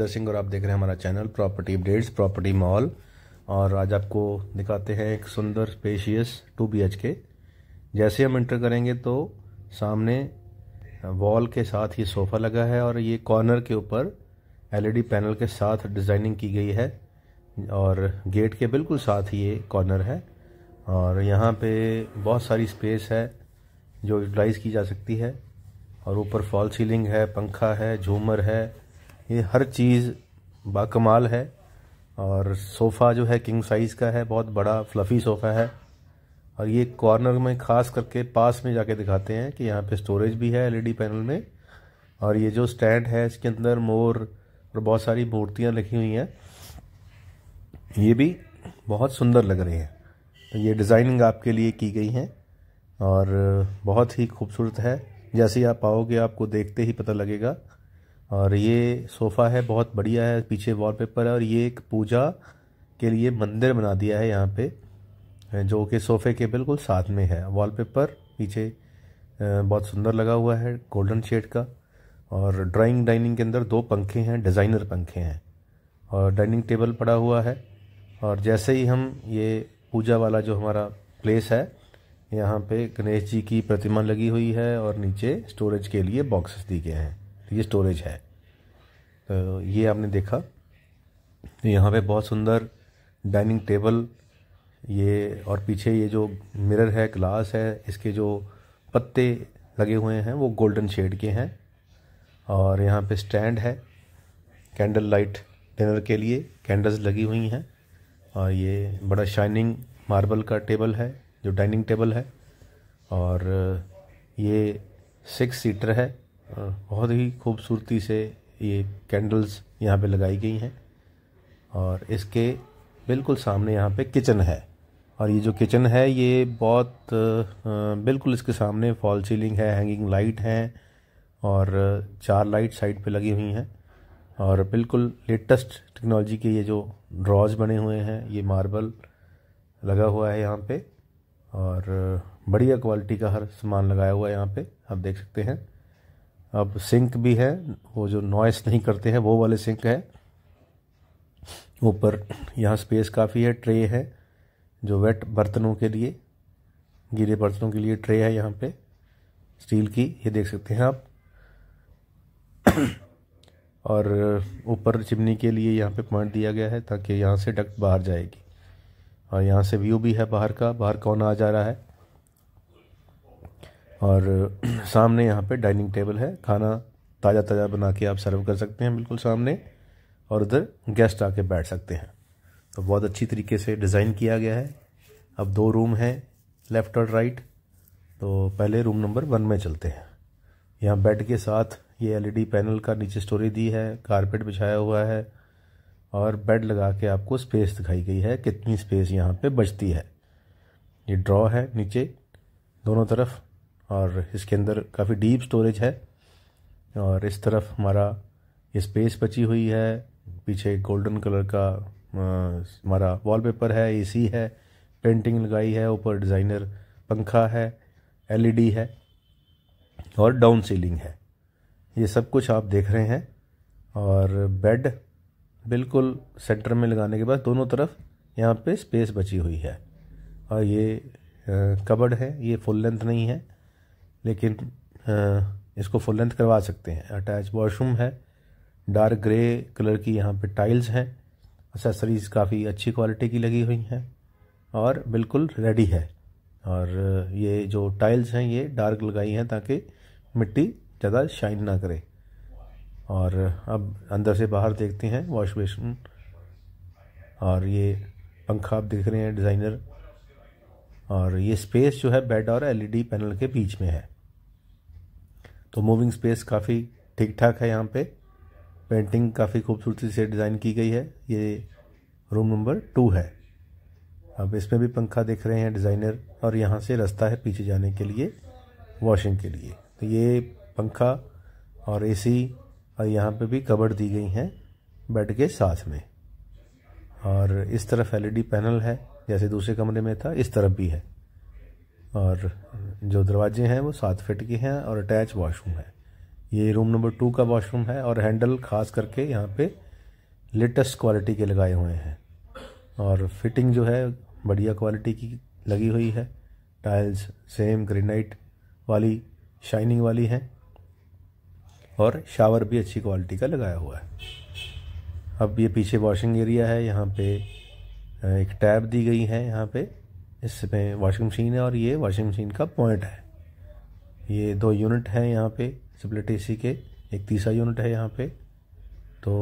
मनिंदर सिंह और आप देख रहे हैं हमारा channel property updates property mall और आज आपको दिखाते हैं एक सुंदर स्पेशियस टू बी एच के जैसे हम इंटर करेंगे तो सामने वॉल के साथ ये सोफ़ा लगा है और ये कॉर्नर के ऊपर एलईडी पैनल के साथ डिज़ाइनिंग की गई है और गेट के बिल्कुल साथ ही ये कॉर्नर है और यहाँ पे बहुत सारी स्पेस है जो यूटिलाइज़ की जा सकती है और ऊपर फॉल सीलिंग है पंखा है झूमर है ये हर चीज़ बाकमाल है और सोफ़ा जो है किंग साइज़ का है बहुत बड़ा फ्लफ़ी सोफ़ा है और ये कॉर्नर में ख़ास करके पास में जाके दिखाते हैं कि यहाँ पे स्टोरेज भी है एलईडी पैनल में और ये जो स्टैंड है इसके अंदर मोर और बहुत सारी मूर्तियाँ लिखी हुई हैं ये भी बहुत सुंदर लग रही है तो ये डिज़ाइनिंग आपके लिए की गई हैं और बहुत ही खूबसूरत है जैसे आप आओगे आपको देखते ही पता लगेगा और ये सोफ़ा है बहुत बढ़िया है पीछे वॉलपेपर है और ये एक पूजा के लिए मंदिर बना दिया है यहाँ पे जो कि सोफ़े के बिल्कुल साथ में है वॉलपेपर पीछे बहुत सुंदर लगा हुआ है गोल्डन शेड का और ड्राइंग डाइनिंग के अंदर दो पंखे हैं डिज़ाइनर पंखे हैं और डाइनिंग टेबल पड़ा हुआ है और जैसे ही हम ये पूजा वाला जो हमारा प्लेस है यहाँ पे गणेश जी की प्रतिमा लगी हुई है और नीचे स्टोरेज के लिए बॉक्सेस दिए गए हैं ये स्टोरेज है तो ये आपने देखा तो यहाँ पे बहुत सुंदर डाइनिंग टेबल ये और पीछे ये जो मिरर है ग्लास है इसके जो पत्ते लगे हुए हैं वो गोल्डन शेड के हैं और यहाँ पे स्टैंड है कैंडल लाइट डिनर के लिए कैंडल्स लगी हुई हैं और ये बड़ा शाइनिंग मार्बल का टेबल है जो डाइनिंग टेबल है और ये सिक्स सीटर है बहुत ही खूबसूरती से ये कैंडल्स यहाँ पे लगाई गई हैं और इसके बिल्कुल सामने यहाँ पे किचन है और ये जो किचन है ये बहुत बिल्कुल इसके सामने फॉल सीलिंग है हैंगिंग लाइट हैं और चार लाइट साइड पे लगी हुई हैं और बिल्कुल लेटेस्ट टेक्नोलॉजी के ये जो ड्रॉज बने हुए हैं ये मार्बल लगा हुआ है यहाँ पे और बढ़िया क्वालिटी का हर सामान लगाया हुआ है यहाँ पे आप देख सकते हैं अब सिंक भी है वो जो नॉइस नहीं करते हैं वो वाले सिंक है ऊपर यहाँ स्पेस काफ़ी है ट्रे है जो वेट बर्तनों के लिए गीले बर्तनों के लिए ट्रे है यहाँ पे स्टील की ये देख सकते हैं आप और ऊपर चिमनी के लिए यहाँ पे पॉइंट दिया गया है ताकि यहाँ से डक्ट बाहर जाएगी और यहाँ से व्यू भी है बाहर का बाहर कौन आ जा रहा है और सामने यहाँ पे डाइनिंग टेबल है खाना ताज़ा ताज़ा बना के आप सर्व कर सकते हैं बिल्कुल सामने और उधर गेस्ट आके बैठ सकते हैं तो बहुत अच्छी तरीके से डिज़ाइन किया गया है अब दो रूम हैं लेफ़्ट और राइट तो पहले रूम नंबर वन में चलते हैं यहाँ बेड के साथ ये एलईडी पैनल का नीचे स्टोरी दी है कारपेट बिछाया हुआ है और बेड लगा के आपको स्पेस दिखाई गई है कितनी स्पेस यहाँ पे बचती है ये ड्रॉ है नीचे दोनों तरफ और इसके अंदर काफ़ी डीप स्टोरेज है और इस तरफ हमारा स्पेस बची हुई है पीछे गोल्डन कलर का हमारा वॉलपेपर है एसी है पेंटिंग लगाई है ऊपर डिज़ाइनर पंखा है एलईडी e है और डाउन सीलिंग है ये सब कुछ आप देख रहे हैं और बेड बिल्कुल सेंटर में लगाने के बाद दोनों तरफ यहाँ पे स्पेस बची हुई है और ये कबड़ है ये फुल लेंथ नहीं है लेकिन इसको फुल लेंथ करवा सकते हैं अटैच वॉशरूम है डार्क ग्रे कलर की यहाँ पे टाइल्स हैं एसेसरीज काफ़ी अच्छी क्वालिटी की लगी हुई हैं और बिल्कुल रेडी है और ये जो टाइल्स हैं ये डार्क लगाई हैं ताकि मिट्टी ज़्यादा शाइन ना करे और अब अंदर से बाहर देखते हैं वॉश बेसिन और ये पंखा आप देख रहे हैं डिज़ाइनर और ये स्पेस जो है बेड और एलईडी पैनल e के बीच में है तो मूविंग स्पेस काफ़ी ठीक ठाक है यहाँ पे पेंटिंग काफ़ी खूबसूरती से डिज़ाइन की गई है ये रूम नंबर टू है अब इसमें भी पंखा देख रहे हैं डिज़ाइनर और यहाँ से रास्ता है पीछे जाने के लिए वॉशिंग के लिए तो ये पंखा और एसी और यहाँ पे भी कबड़ दी गई हैं बेड के साथ में और इस तरफ एलईडी पैनल e है जैसे दूसरे कमरे में था इस तरफ भी है और जो दरवाजे हैं वो सात फिट के हैं और अटैच वॉशरूम है ये रूम नंबर टू का वॉशरूम है और हैंडल खास करके यहाँ पे लेटेस्ट क्वालिटी के लगाए हुए हैं और फिटिंग जो है बढ़िया क्वालिटी की लगी हुई है टाइल्स सेम ग्रेनाइट वाली शाइनिंग वाली है और शावर भी अच्छी क्वालिटी का लगाया हुआ है अब ये पीछे वॉशिंग एरिया है यहाँ पे एक टैब दी गई है यहाँ पे इसमें वॉशिंग मशीन है और ये वॉशिंग मशीन का पॉइंट है ये दो यूनिट हैं यहाँ पे सिपलेट ए के एक तीसरा यूनिट है यहाँ पे तो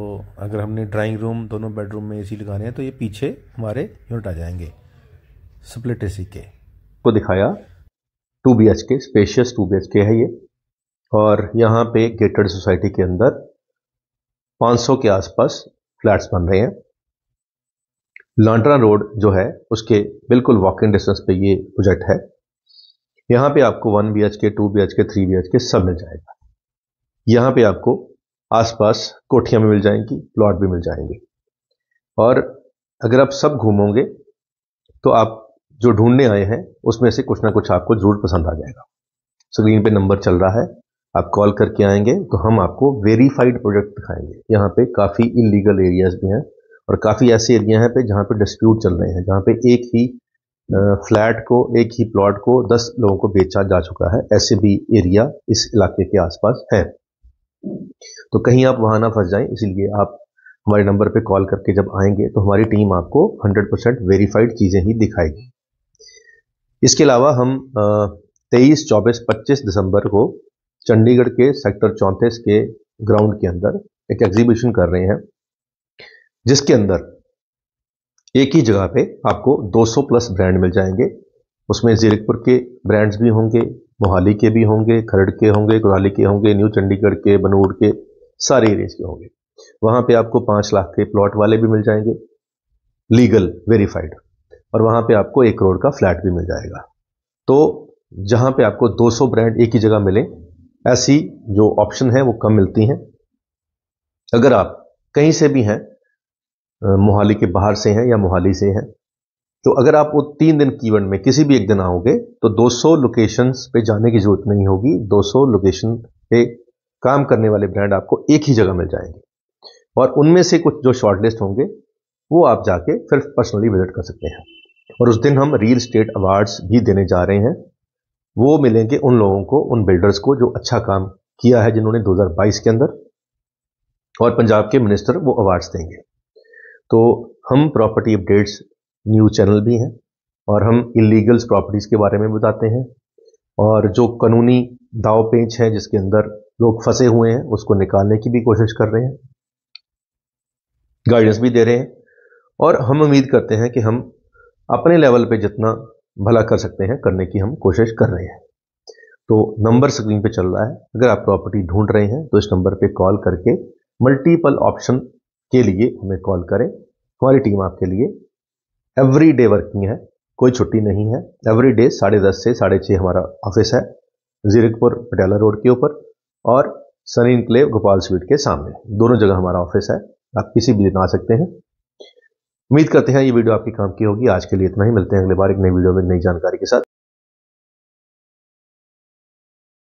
अगर हमने ड्राइंग रूम दोनों बेडरूम में एसी लगाने हैं तो ये पीछे हमारे यूनिट आ जाएंगे स्प्लिट एसी के को दिखाया two B H K spacious two B H K है ये और यहाँ पे गेटेड सोसाइटी के अंदर 500 के आसपास फ्लैट्स बन रहे हैं लांटरा रोड जो है उसके बिल्कुल वॉकिंग डिस्टेंस पे ये प्रोजेक्ट है यहाँ पे आपको one B H K two B H K three B H K सब मिल जाएगा यहाँ पे आपको आसपास कोठियाँ भी मिल जाएंगी प्लॉट भी मिल जाएंगे और अगर आप सब घूमोगे तो आप जो ढूंढने आए हैं उसमें से कुछ ना कुछ आपको जरूर पसंद आ जाएगा स्क्रीन पे नंबर चल रहा है आप कॉल करके आएंगे तो हम आपको वेरीफाइड प्रोजेक्ट दिखाएंगे यहाँ पे काफ़ी इलीगल एरियाज भी हैं और काफ़ी ऐसे एरिया हैं पे जहाँ पे डिस्प्यूट चल रहे हैं जहाँ पे एक ही फ्लैट को एक ही प्लॉट को दस लोगों को बेचा जा चुका है ऐसे भी एरिया इस इलाके के आसपास है तो कहीं आप वहाँ ना फंस जाएं इसीलिए आप हमारे नंबर पे कॉल करके जब आएंगे तो हमारी टीम आपको 100 परसेंट वेरीफाइड चीज़ें ही दिखाएगी इसके अलावा हम तेईस चौबीस पच्चीस दिसंबर को चंडीगढ़ के सेक्टर चौंतीस के ग्राउंड के अंदर एक एग्जीबिशन कर रहे हैं जिसके अंदर एक ही जगह पे आपको 200 प्लस ब्रांड मिल जाएंगे उसमें जीरकपुर के ब्रांड्स भी होंगे मोहाली के भी होंगे खरड़ के होंगे कुराली के होंगे न्यू चंडीगढ़ के बनूड़ के सारे एरियाज के होंगे वहां पे आपको पांच लाख के प्लॉट वाले भी मिल जाएंगे लीगल वेरीफाइड और वहां पे आपको एक करोड़ का फ्लैट भी मिल जाएगा तो जहां पे आपको 200 ब्रांड एक ही जगह मिले ऐसी जो ऑप्शन है वो कम मिलती हैं अगर आप कहीं से भी हैं मोहाली के बाहर से हैं या मोहाली से हैं तो अगर आप वो तीन दिन की इवेंट में किसी भी एक दिन आओगे तो 200 लोकेशंस पे जाने की जरूरत नहीं होगी 200 लोकेशन पे काम करने वाले ब्रांड आपको एक ही जगह मिल जाएंगे और उनमें से कुछ जो शॉर्टलिस्ट होंगे वो आप जाके फिर पर्सनली विजिट कर सकते हैं और उस दिन हम रियल स्टेट अवार्ड्स भी देने जा रहे हैं वो मिलेंगे उन लोगों को उन बिल्डर्स को जो अच्छा काम किया है जिन्होंने 2022 के अंदर और पंजाब के मिनिस्टर वो अवार्ड्स देंगे तो हम प्रॉपर्टी अपडेट्स न्यूज़ चैनल भी हैं और हम इलीगल्स प्रॉपर्टीज़ के बारे में बताते हैं और जो कानूनी दाव पेंच है जिसके अंदर लोग फंसे हुए हैं उसको निकालने की भी कोशिश कर रहे हैं गाइडेंस भी दे रहे हैं और हम उम्मीद करते हैं कि हम अपने लेवल पे जितना भला कर सकते हैं करने की हम कोशिश कर रहे हैं तो नंबर स्क्रीन पे चल रहा है अगर आप प्रॉपर्टी ढूंढ रहे हैं तो इस नंबर पे कॉल करके मल्टीपल ऑप्शन के लिए हमें कॉल करें हमारी टीम आपके लिए एवरी डे वर्किंग है कोई छुट्टी नहीं है एवरी डे साढ़े दस से साढ़े छः हमारा ऑफिस है जीरकपुर पटियाला रोड के ऊपर और सनी इनक्लेव गोपाल स्वीट के सामने दोनों जगह हमारा ऑफिस है आप किसी भी दिन आ सकते हैं उम्मीद करते हैं ये वीडियो आपके काम की होगी आज के लिए इतना ही मिलते हैं अगले बार एक नई वीडियो में नई जानकारी के साथ